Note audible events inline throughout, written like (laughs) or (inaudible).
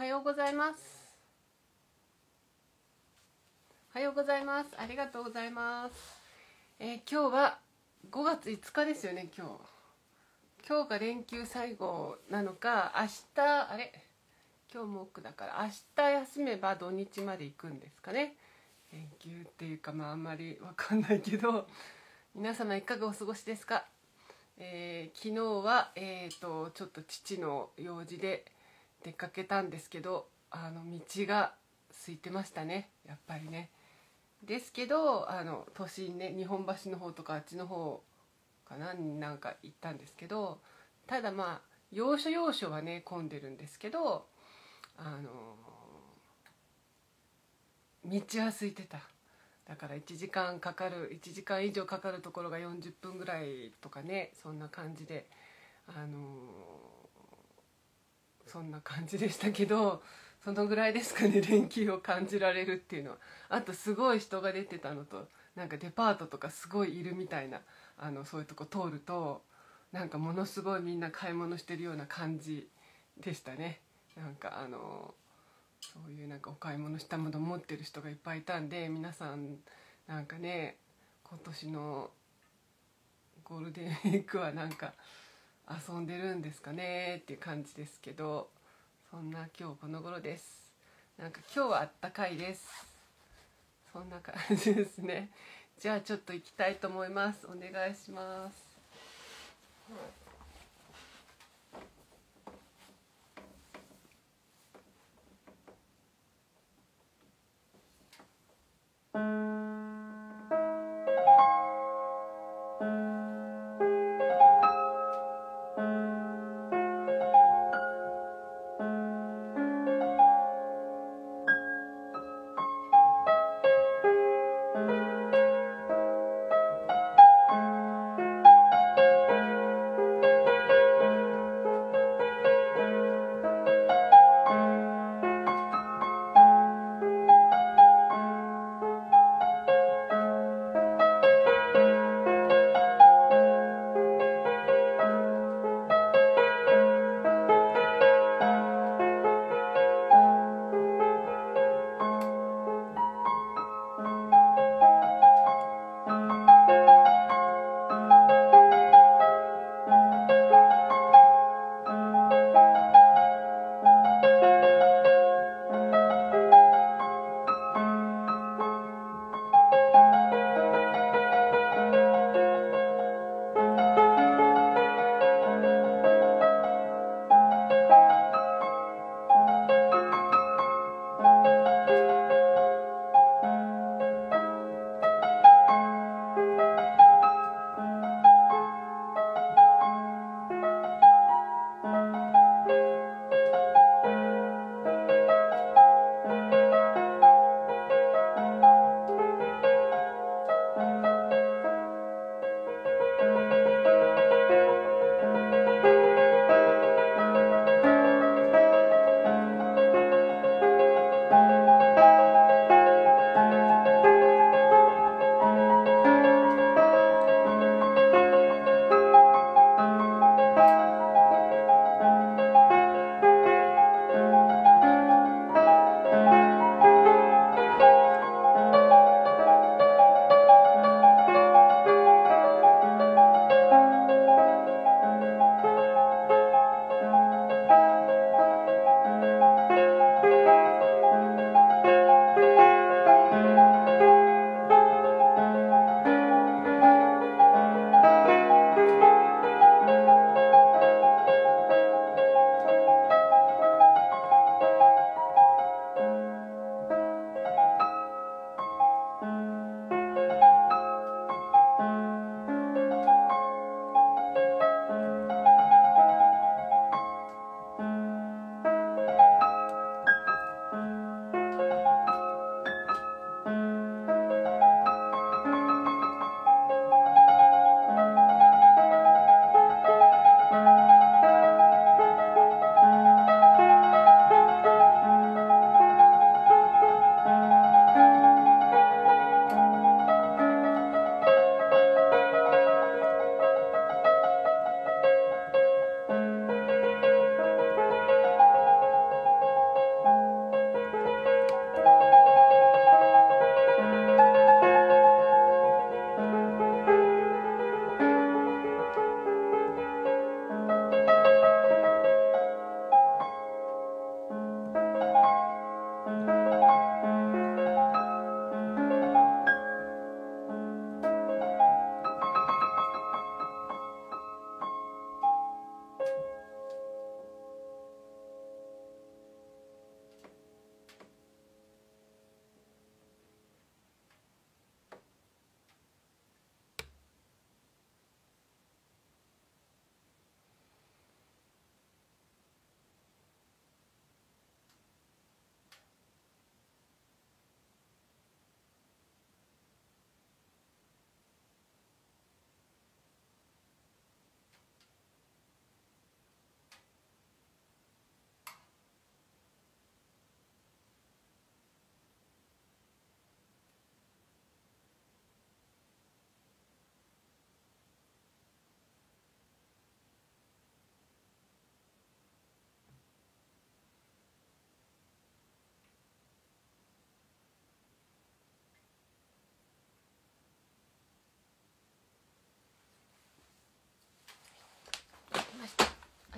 はようございますおはようございますありがとうございます、えー、今日は5月5日ですよね今日今日が連休最後なのか明日あれ今日も奥だから明日休めば土日まで行くんですかね連休っていうかまああんまりわかんないけど皆様いかがお過ごしですか、えー、昨日はえっ、ー、とちょっと父の用事で出かけたんですけどあの道が空いてましたねやっぱりねですけどあの都心ね日本橋の方とかあっちの方かななんか行ったんですけどただまあ要所要所はね混んでるんですけどあのー、道は空いてただから1時間かかる1時間以上かかるところが40分ぐらいとかねそんな感じであのーそんな感じでしたけどそのぐらいですかね (laughs) 連休を感じられるっていうのはあとすごい人が出てたのとなんかデパートとかすごいいるみたいなあのそういうとこ通るとなんかものすごいみんな買い物してるような感じでしたねなんかあのそういうなんかお買い物したもの持ってる人がいっぱいいたんで皆さんなんかね今年のゴールデンウィークはなんか遊んでるんですかねっていう感じですけどそんな今日この頃ですなんか今日はあったかいですそんな感じですねじゃあちょっと行きたいと思いますお願いします、t h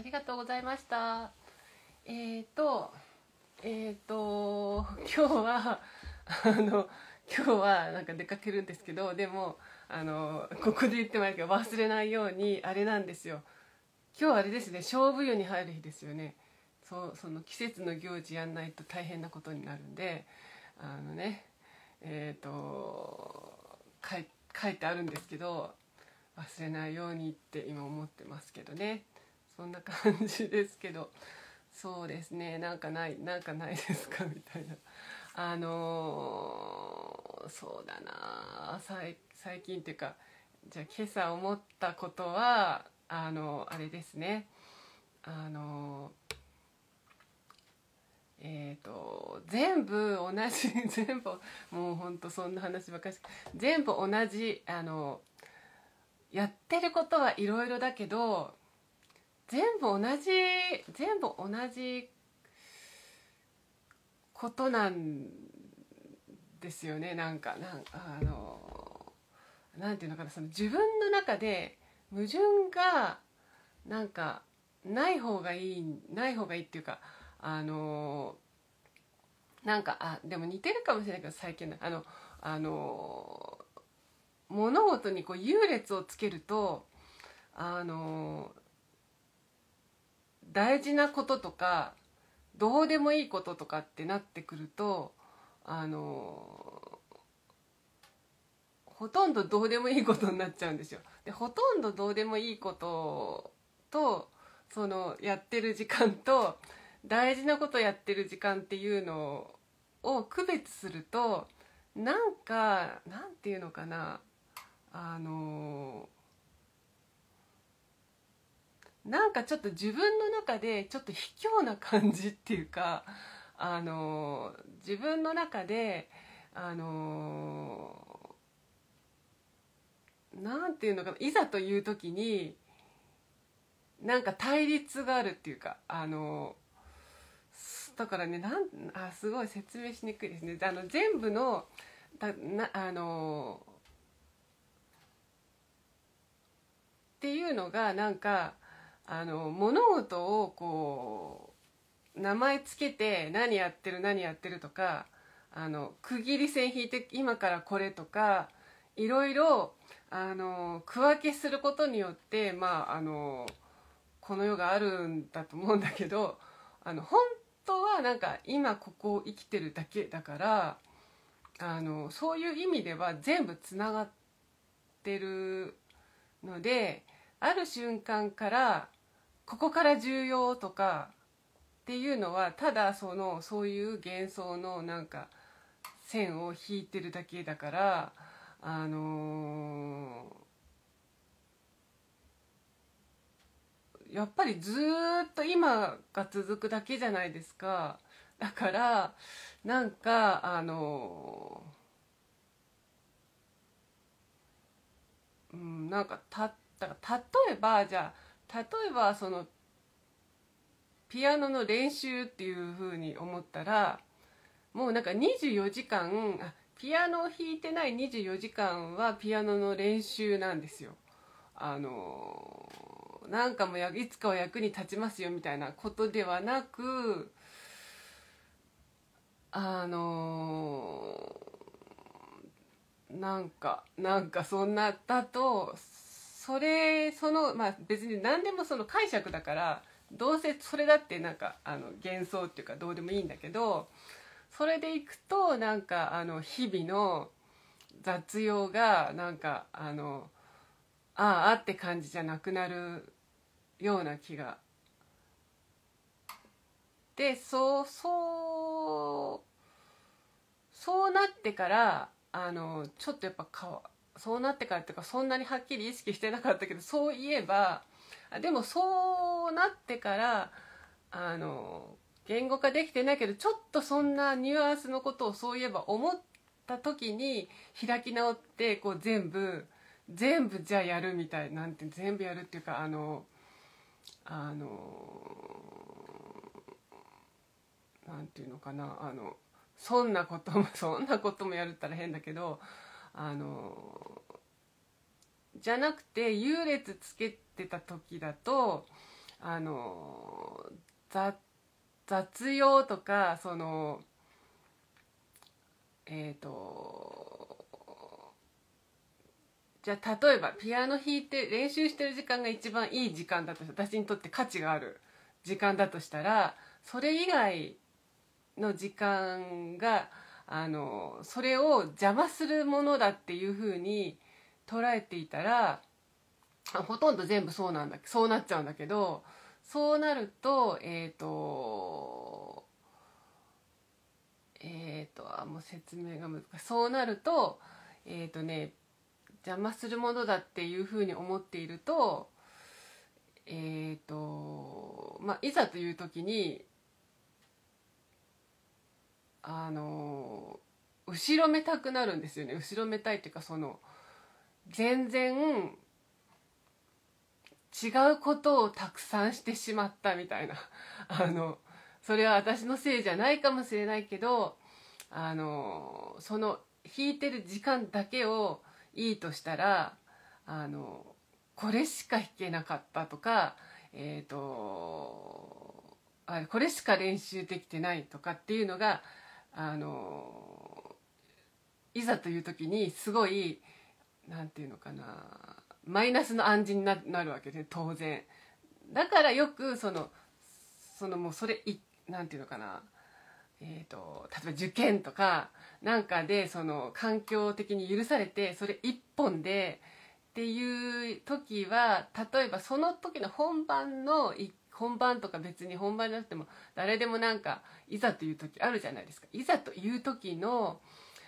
りがとうございましたえっ、ー、とえっ、ー、と今日はあの今日はなんか出かけるんですけどでもあのここで言ってもいいけど忘れないようにあれなんですよ今日あれですね勝負湯に入る日ですよねそうその季節の行事やんないと大変なことになるんであのねえっ、ー、と書いてあるんですけど忘れないようにって今思ってますけどね。そんな感じですけどそうですねなんかないなんかないですかみたいなあのー、そうだな最近っていうかじゃあ今朝思ったことはあのー、あれですねあのーえーと、と全部同じ (laughs) 全部もうほんとそんな話ばかり全部同じあのやってることはいろいろだけど全部同じ全部同じことなんですよねなんかなんあのなんていうのかなその自分の中で矛盾がなんかない方がいいない方がいいっていうかあのなんかあでも似てるかもしれないけど最近のあのあの物事にこう優劣をつけると大事なこととかどうでもいいこととかってなってくるとあのほとんどどうでもいいことになっちゃうんですよ。でほとんどどうでもいいこととそのやってる時間と大事なことやってる時間っていうのを区別するとなんかなんていうのかなあのーなんかちょっと自分の中でちょっと卑怯な感じっていうかあの自分の中であのなんていうのかないざという時になんか対立があるっていうかあのだからねなんあすごい説明しにくいですねあの全部のたなあのっていうのがなんかあの物事をこう名前つけて何やってる何やってるとかあの区切り線引いて今からこれとかいろいろあの区分けすることによってまああのこの世があるんだと思うんだけどあの本当はなんか今ここを生きてるだけだからあのそういう意味では全部つながってるのである瞬間からここから重要とかっていうのはただそのそういう幻想のなんか線を引いてるだけだからあのー、やっぱりずっと今が続くだけじゃないですかだからなんかあのー、うんなんかたか例えばじゃあ例えばそのピアノの練習っていうふうに思ったらもうなんか24時間あピアノを弾いてない24時間はピアノの練習なんですよ。あのなんかもいつかは役に立ちますよみたいなことではなくあのなんかなんかそんなだとそれそのまあ別に何でもその解釈だからどうせそれだってなんかあの幻想っていうかどうでもいいんだけどそれでいくとなんかあの日々の雑用がなんかあのああって感じじゃなくなるような気が。でそうそうそうなってからあのちょっとやっぱ変わそうなってからっていうかそんなにはっきり意識してなかったけどそういえばでもそうなってからあの言語化できてないけどちょっとそんなニュアンスのことをそういえば思った時に開き直ってこう全部全部じゃあやるみたいなんて全部やるっていうかあのあのなんていうのかなあのそんなこともそんなこともやるったら変だけどあのじゃなくて優劣つけてた時だとあの雑用とかそのえっ、ー、とじゃあ例えばピアノ弾いて練習してる時間が一番いい時間だと私にとって価値がある時間だとしたらそれ以外の時間があのそれを邪魔するものだっていうふうに捉えていたらほとんど全部そうなんだそうなっちゃうんだけどそうなるとえっ、ー、とえっ、ー、とあもう説明が難しいそうなるとえっ、ー、とね邪魔するものだっていうふうに思っているとえっ、とまあいざという時にあの後ろめたくなるんですよね後ろめたいっていうかその全然違うことをたくさんしてしまったみたいな (laughs) あのそれは私のせいじゃないかもしれないけどあのその弾いてる時間だけをいいとしたらあのこれしか弾けなかったとかえっ、ー、とあこれしか練習できてないとかっていうのがあのいざという時にすごい何て言うのかなマイナスの暗示になるわけで当然だからよくそのそのもうそれ何て言うのかなえーと、例えば受験とかなんかでその環境的に許されてそれ一本でっていう時は例えばその時の本番の1本番とか別に本番じゃなくても誰でもなんかいざという時あるじゃないですかいざという時の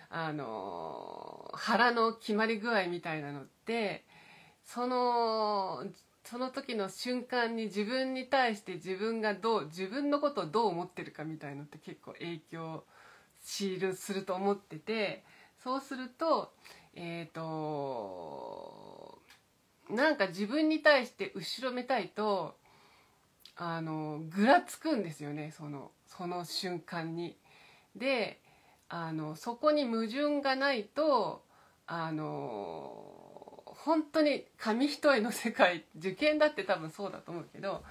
あの腹の決まり具合みたいなのってそのその時の瞬間に自分に対して自分がどう自分のことをどう思ってるかみたいのって結構影響しるすると思っててそうするとえっ、ー、となんか自分に対して後ろめたいとあのぐらつくんですよねそのその瞬間に。であのそこに矛盾がないとあの本当に紙一重の世界受験だって多分そうだと思うけど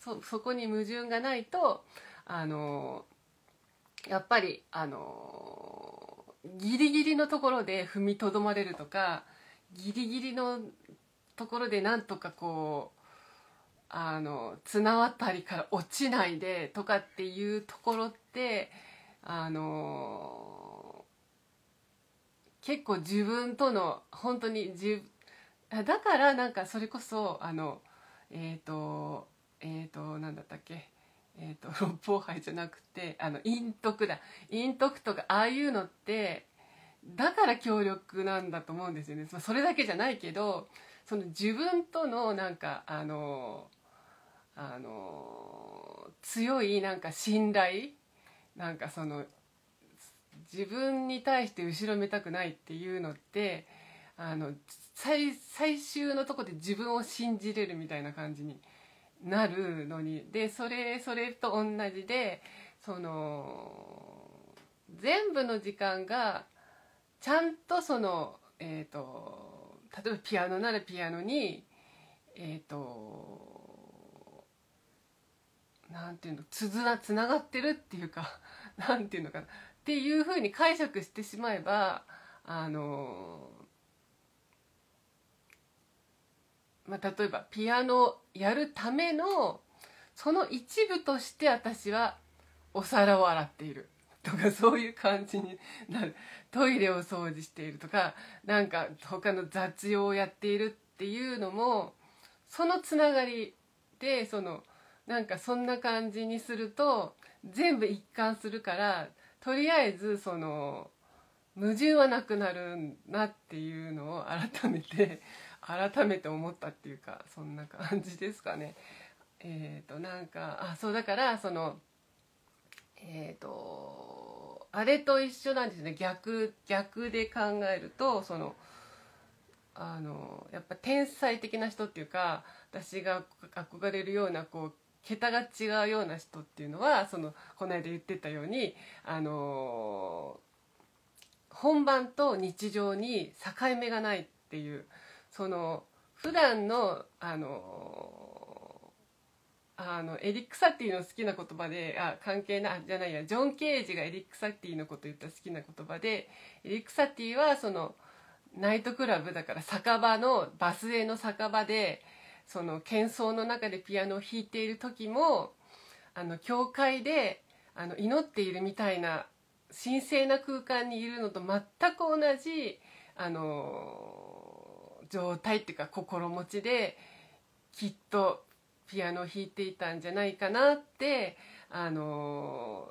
そそこに矛盾がないとあのやっぱりあのギリギリのところで踏みとどまれるとかギリギリのところでなんとかこうあの綱渡りから落ちないでとかっていうところってあの結構自分との本当に自だからなんかそれこそあのえっ、ー、とえっ、ー、となんだったっけえっ、ー、と六方杯じゃなくてあの陰徳だ陰徳とかああいうのってだから強力なんだと思うんですよね。それだけじゃないけどその自分とのなんかあのあの強いなんか信頼なんかその自分に対して後ろめたくないっていうのってあの最最終のとこで自分を信じれるみたいな感じになるのにでそれそれと同じでその全部の時間がちゃんとそのえっ、ー、と例えばピアノならピアノにえっ、ー、となんていうのつづらつながってるっていうか (laughs) なんていうのかなっていうふうに解釈してしまえばあのまあ、例えばピアノやるためのその一部として私はお皿を洗っているとかそういう感じになるトイレを掃除しているとかなんか他の雑用をやっているっていうのもそのつながりでそのなんかそんな感じにすると全部一貫するからとりあえずその矛盾はなくなるなっていうのを改めて改めて思ったっていうかそんな感じですかね。えっ、ー、となんかあそうだからそのえっ、ー、とあれと一緒なんですね逆逆で考えるとそのあのやっぱ天才的な人っていうか私が憧れるようなこう桁が違うような人っていうのはそのこの間言ってたように、あのー、本番と日常に境目がないっていうその普段のあのー、あのエリック・サティの好きな言葉であ関係ないじゃないやジョン・ケージがエリック・サティのこと言った好きな言葉でエリック・サティはそのナイトクラブだから酒場のバスへの酒場でその喧騒の中でピアノを弾いている時もあの教会であの祈っているみたいな神聖な空間にいるのと全く同じあの状態っていうか心持ちできっとピアノを弾いていたんじゃないかなってあの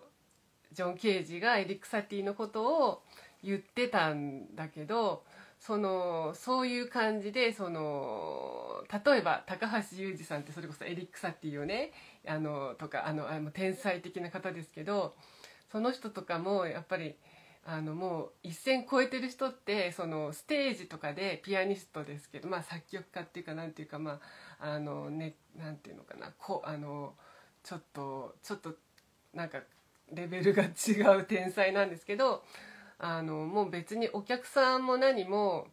ジョン・ケージがエリック・サティのことを言ってたんだけどそのそういう感じでその例えば高橋裕二さんってそれこそエリック・サティをねあのとかあのあの天才的な方ですけどその人とかもやっぱりあのもう一線超えてる人ってそのステージとかでピアニストですけど、まあ、作曲家っていうかなんていうかまああのねなんていうのかなこあのちょっとちょっとなんかレベルが違う天才なんですけどあのもう別にお客さんも何も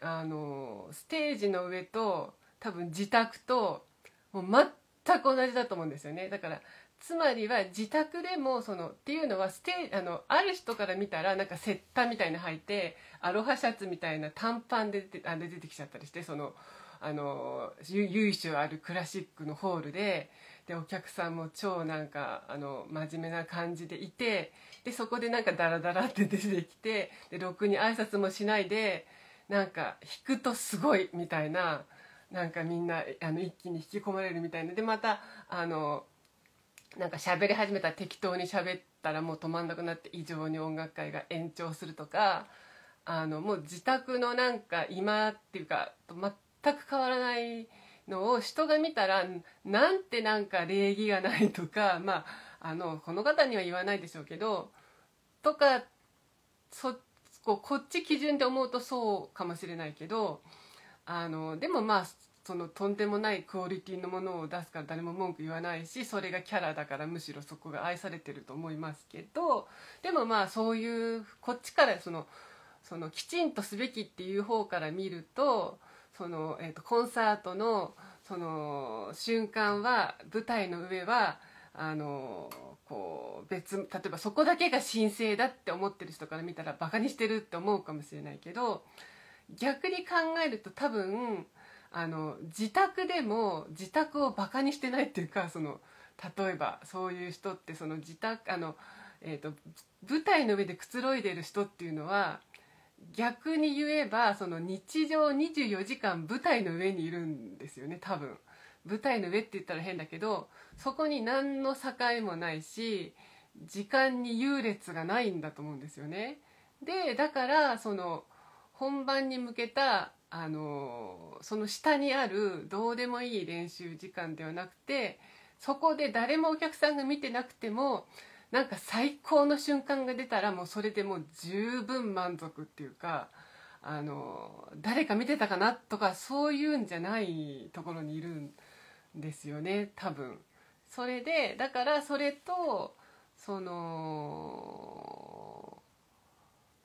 あのステージの上と多分自宅ともう全く同じだと思うんですよねだからつまりは自宅でもそのっていうのはステあのある人から見たらなんかセッタみたいな履いてアロハシャツみたいな短パンで出てあ出てきちゃったりしてそのあの由緒あるクラシックのホールででお客さんも超なんかあの真面目な感じでいてでそこでなんかダラダラって出てきてでろくに挨拶もしないでなんか引くとすごいみたいななんかみんなあの一気に引き込まれるみたいなでまたあのなんか喋り始めたら適当に喋ったらもう止まんなくなって異常に音楽会が延長するとかあのもう自宅のなんか今っていうか全く変わらない。のを人が見たらなんてなんか礼儀がないとかまああのこの方には言わないでしょうけどとかそここっち基準で思うとそうかもしれないけどあのでもまあそのとんでもないクオリティのものを出すから誰も文句言わないしそれがキャラだからむしろそこが愛されてると思いますけどでもまあそういうこっちからそのそのきちんとすべきっていう方から見るとその、えーと、コンサートのその瞬間は舞台の上はあのこう別例えばそこだけが神聖だって思ってる人から見たらバカにしてるって思うかもしれないけど逆に考えると多分あの自宅でも自宅をバカにしてないっていうかその例えばそういう人ってその自宅あの、えーと舞台の上でくつろいでる人っていうのは逆に言えばその日常24時間舞台の上にいるんですよね多分舞台の上って言ったら変だけどそこに何の境もないし時間に優劣がないんだと思うんですよね。でだからその本番に向けたあのその下にあるどうでもいい練習時間ではなくてそこで誰もお客さんが見てなくてもなんか最高の瞬間が出たらもうそれでもう十分満足っていうかあの誰か見てたかなとかそういうんじゃないところにいるんですよね多分。それでだからそれとその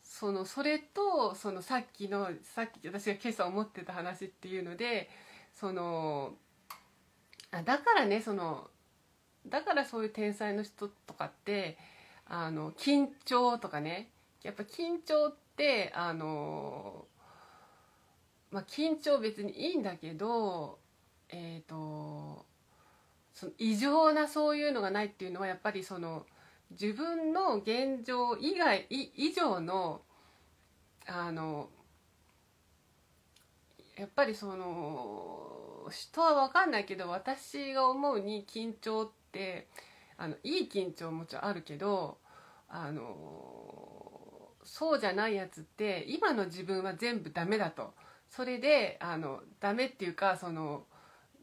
そのそれとそのさっきのさっき私が今朝思ってた話っていうのでそのあだからねそのだからそういう天才の人とかってあの緊張とかねやっぱ緊張ってあのまあ緊張別にいいんだけどえっ、ー、とその異常なそういうのがないっていうのはやっぱりその自分の現状以外以上のあのやっぱりその人は分かんないけど私が思うに緊張ってってあのいい緊張もちろんあるけどあのそうじゃないやつって今の自分は全部ダメだとそれであのダメっていうかその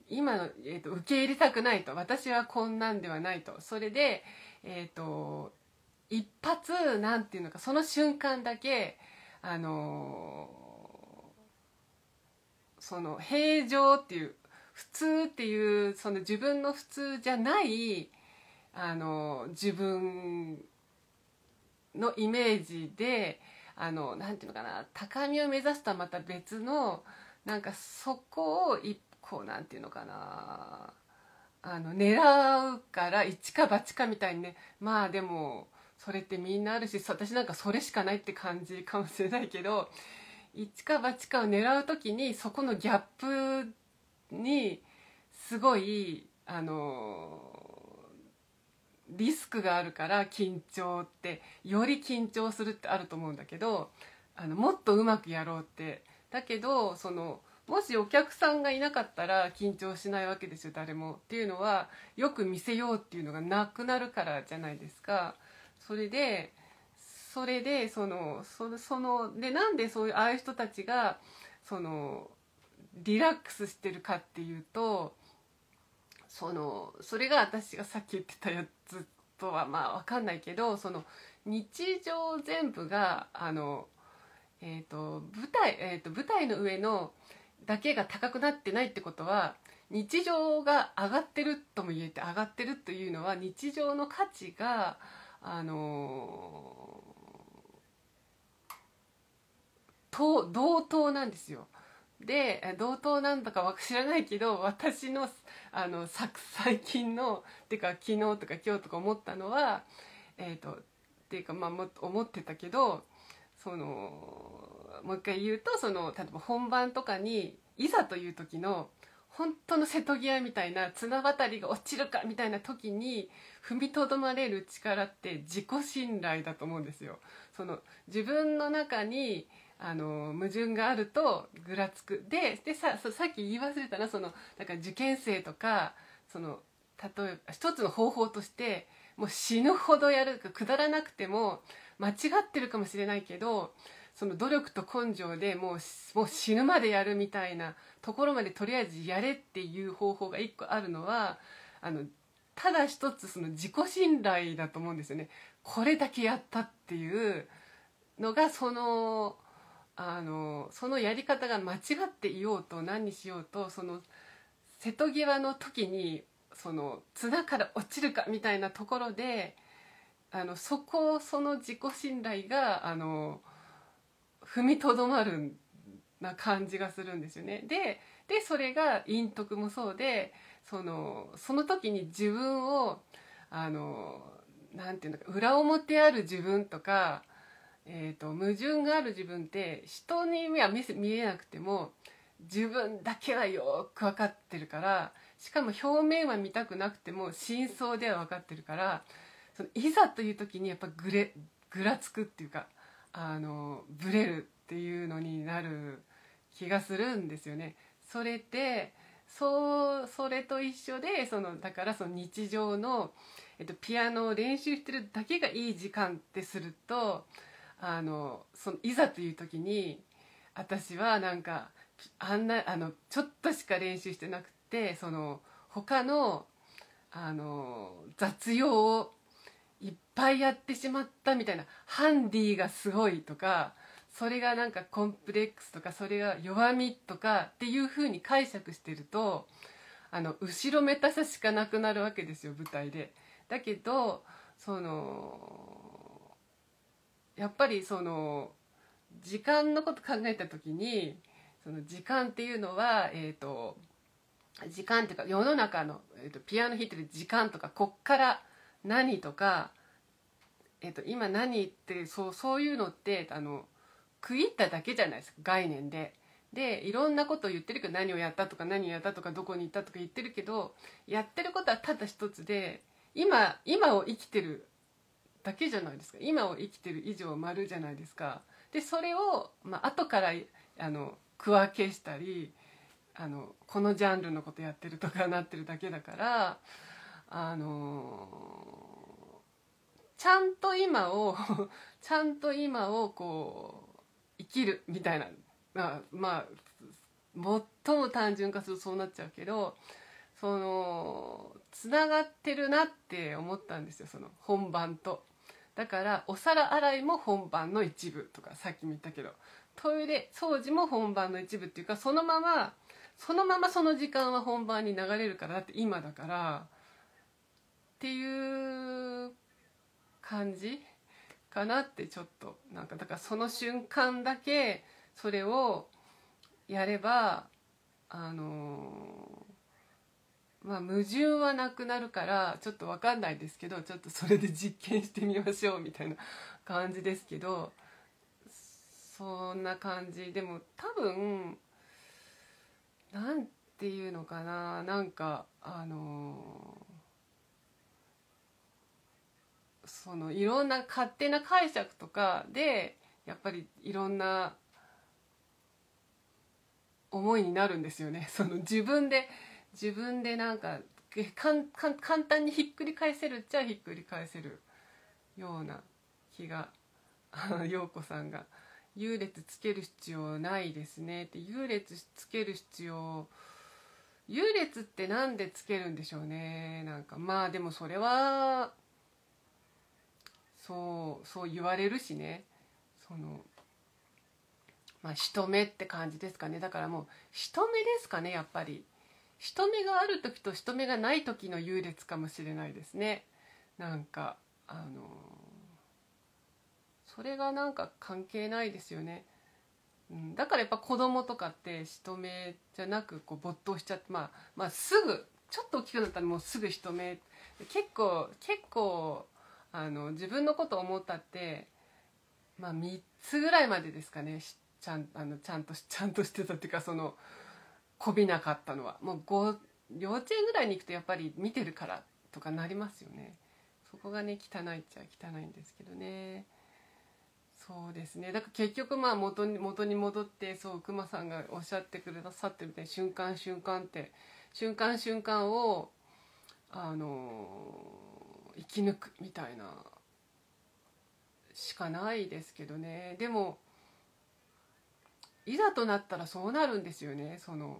今の、えーと、受け入れたくないと私はこんなんではないとそれで、えーと、と一発なんていうのかその瞬間だけあのその平常っていう普通っていうその自分の普通じゃないあの自分のイメージであのなんていうのかな高みを目指すとはまた別のなんかそこを一個なんていうのかなあの狙うから一か八かみたいにねまあでもそれってみんなあるし私なんかそれしかないって感じかもしれないけど一か八かを狙う時にそこのギャップにすごいあのリスクがあるから緊張ってより緊張するってあると思うんだけどあのもっとうまくやろうってだけどそのもしお客さんがいなかったら緊張しないわけですよ誰も。っていうのはよく見せようっていうのがなくなるからじゃないですか。それでそれでそのそのでなんでそういうああいう人たちがそのリラックスしてるかっていうとそのそれが私がさっき言ってたやつとはまあ分かんないけどその日常全部があの、えーと、舞台、えーと、舞台の上のだけが高くなってないってことは日常が上がってるとも言えて上がってるというのは日常の価値があのと同等なんですよ。で同等なんだか知らないけど私のあの最近のっていうか昨日とか今日とか思ったのはえっ、ー、とっていうかまあ思ってたけどそのもう一回言うとその例えば本番とかにいざという時の本当の瀬戸際みたいな綱渡りが落ちるかみたいな時に踏みとどまれる力って自己信頼だと思うんですよ。その自分の中にあの矛盾があるとぐらつくででささっき言い忘れたなそのだから受験生とかその例えば一つの方法としてもう死ぬほどやるかくだらなくても間違ってるかもしれないけどその努力と根性でもうもう死ぬまでやるみたいなところまでとりあえずやれっていう方法が一個あるのはあのただ一つその自己信頼だと思うんですよね。これだけやったっていうのがそのあのそのやり方が間違っていようと何にしようとその瀬戸際の時にその綱から落ちるかみたいなところであのそこをその自己信頼があの踏みとどまるな感じがするんですよね。ででそれが陰徳もそうでそのその時に自分をあのなて言うのか裏表ある自分とかえーと、矛盾がある自分って人には見えなくても自分だけはよく分かってるからしかも表面は見たくなくても真相では分かってるからそのいざという時にやっぱぐれぐらつくっていうかあのぶれるっていうのになる気がするんですよね。それってそうそれと一緒でそのだからその日常の、えっと、ピアノを練習してるだけがいい時間ってすると。あのそのいざという時に私はなんかあんなあのちょっとしか練習してなくてその他のあの雑用をいっぱいやってしまったみたいなハンディがすごいとかそれがなんかコンプレックスとかそれが弱みとかっていうふうに解釈してるとあの後ろめたさしかなくなるわけですよ舞台で。だけどそのやっぱりその時間のこと考えた時にその時間っていうのは、えーと、時間っていうか世の中の、えーと、ピアノ弾いてる時間とかこっから何とか、えーと、と今何ってそうそういうのってあの区切っただけじゃないですか概念で。でいろんなことを言ってるけど何をやったとか何をやったとかどこに行ったとか言ってるけどやってることはただ一つで今今を生きてるだけじゃないですか今を生きてる以上丸じゃないですかでそれを、まあ後からあの区分けしたりあのこのジャンルのことやってるとかなってるだけだからあのちゃんと今を (laughs) ちゃんと今をこう生きるみたいな、まあ、まあ最も単純化するとそうなっちゃうけどそのつながってるなって思ったんですよその本番と。だからお皿洗いも本番の一部とかさっきも言ったけどトイレ掃除も本番の一部っていうかそのままそのままその時間は本番に流れるからだって今だからっていう感じかなってちょっとなんかだからその瞬間だけそれをやればあのまあ、矛盾はなくなるからちょっと分かんないですけどちょっとそれで実験してみましょうみたいな (laughs) 感じですけどそんな感じでも多分何ていうのかななんかあのー、そのいろんな勝手な解釈とかでやっぱりいろんな思いになるんですよね。その自分で自分でなんか簡単にひっくり返せるっちゃひっくり返せるような気が陽子さんが「優劣つける必要ないですね」って「優劣つける必要優劣って何でつけるんでしょうね」なんかまあでもそれはそうそう言われるしねそのまあ人目って感じですかねだからもう人目ですかねやっぱり。人目がある時と人目がない時の優劣かもしれないですねなんかあのそれがなんか関係ないですよね、うん、だからやっぱ子供とかって人目じゃなくこう没頭しちゃって、まあ、まあすぐちょっと大きくなったらもうすぐ人目結構結構あの自分のこと思ったってまあ3つぐらいまでですかねちゃんあのちゃんとちゃんとしてたっていうかそのこびなかったのはもう幼稚園ぐらいに行くとやっぱり見てるからとかなりますよねそこがね汚いっちゃ汚いんですけどねそうですねだから結局まあ元に元に戻ってそうくまさんがおっしゃってくださってるみたい瞬間瞬間って瞬間瞬間をあの生き抜くみたいなしかないですけどねでもいざとなったらそうなるんですよねその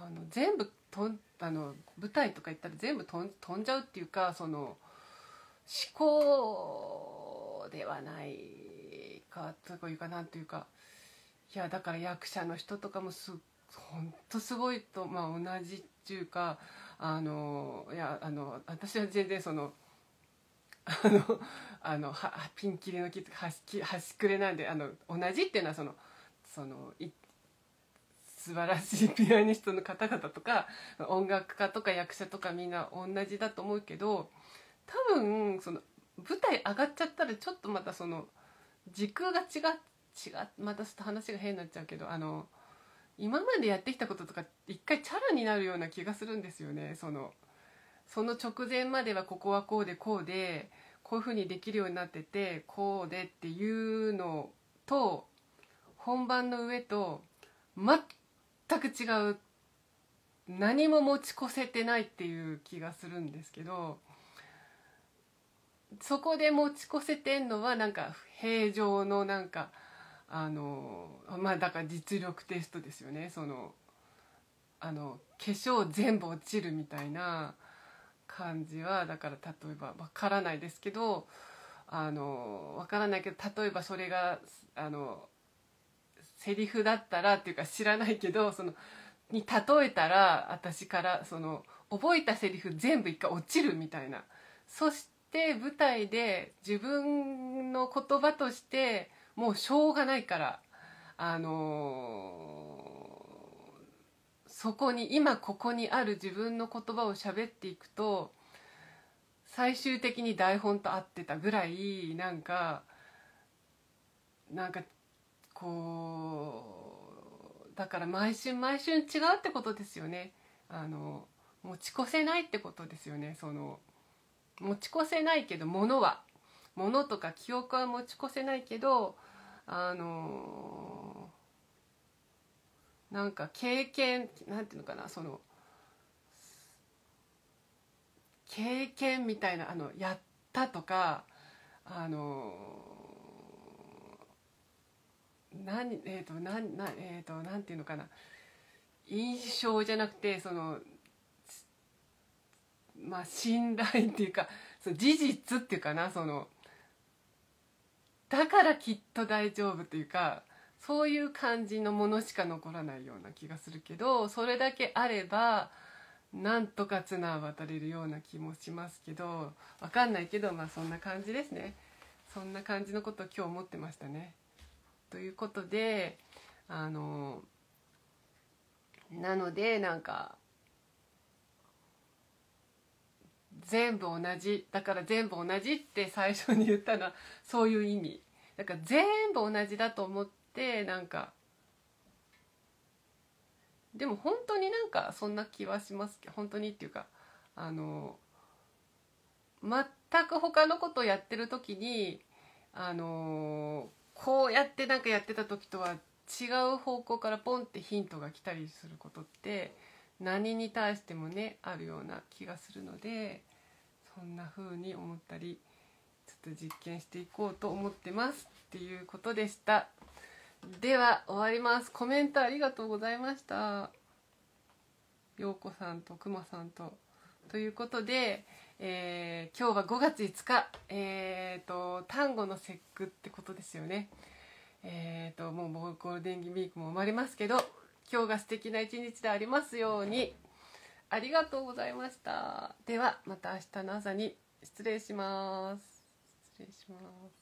あの全部とんあの舞台とか行ったら全部とん飛んじゃうっていうかその思考ではないかというかなんというかいやだから役者の人とかもす当すごいと、まあ、同じっていうかあのいやあの私は全然その。あのあのはピンキリの木と端くれなんであの同じっていうのはそのその素晴らしいピアニストの方々とか音楽家とか役者とかみんな同じだと思うけど多分その舞台上がっちゃったらちょっとまたその時空が違違またちょっと話が変になっちゃうけどあの今までやってきたこととか一回チャラになるような気がするんですよねそのその直前まではここはこうでこうでこういうふうにできるようになっててこうでっていうのと本番の上と全全く違う何も持ち越せてないっていう気がするんですけどそこで持ち越せてんのはなんか平常のなんかあのまあだから実力テストですよねそのあの化粧全部落ちるみたいな感じはだから例えばわからないですけどあのわからないけど例えばそれがあのセリフだったらっていうか知らないけどそのに例えたら私からその覚えたセリフ全部一回落ちるみたいなそして舞台で自分の言葉としてもうしょうがないからあのー、そこに今ここにある自分の言葉を喋っていくと最終的に台本と合ってたぐらいなんかなんかこうだから毎春毎春違うってことですよねあの持ち越せないってことですよねその持ち越せないけど物は物とか記憶は持ち越せないけどあのなんか経験なんていうのかなその経験みたいなあのやったとかあのー何えっ、ー、と何何えっ、ー、となんていうのかな印象じゃなくてそのまあ信頼っていうかその事実っていうかなそのだからきっと大丈夫っていうかそういう感じのものしか残らないような気がするけどそれだけあればなんとか綱渡れるような気もしますけどわかんないけどまあそんな感じですねそんな感じのことを今日思ってましたね。ということであのなのでなんか全部同じだから全部同じって最初に言ったのはそういう意味だから全部同じだと思ってなんかでも本当になんかそんな気はしますけど本当にっていうかあの全く他のことをやってる時にあのこうやってなんかやってた時とは違う方向からポンってヒントが来たりすることって何に対してもねあるような気がするのでそんな風に思ったりちょっと実験していこうと思ってますっていうことでしたでは終わりますコメントありがとうございましたようこさんとくまさんとということでえー、今日は5月5日、えーと、と単語の節句ってことですよね。えーと、ともうゴールデンウィークも生まれますけど今日が素敵な一日でありますようにありがとうございましたではまた明日の朝に失礼します失礼します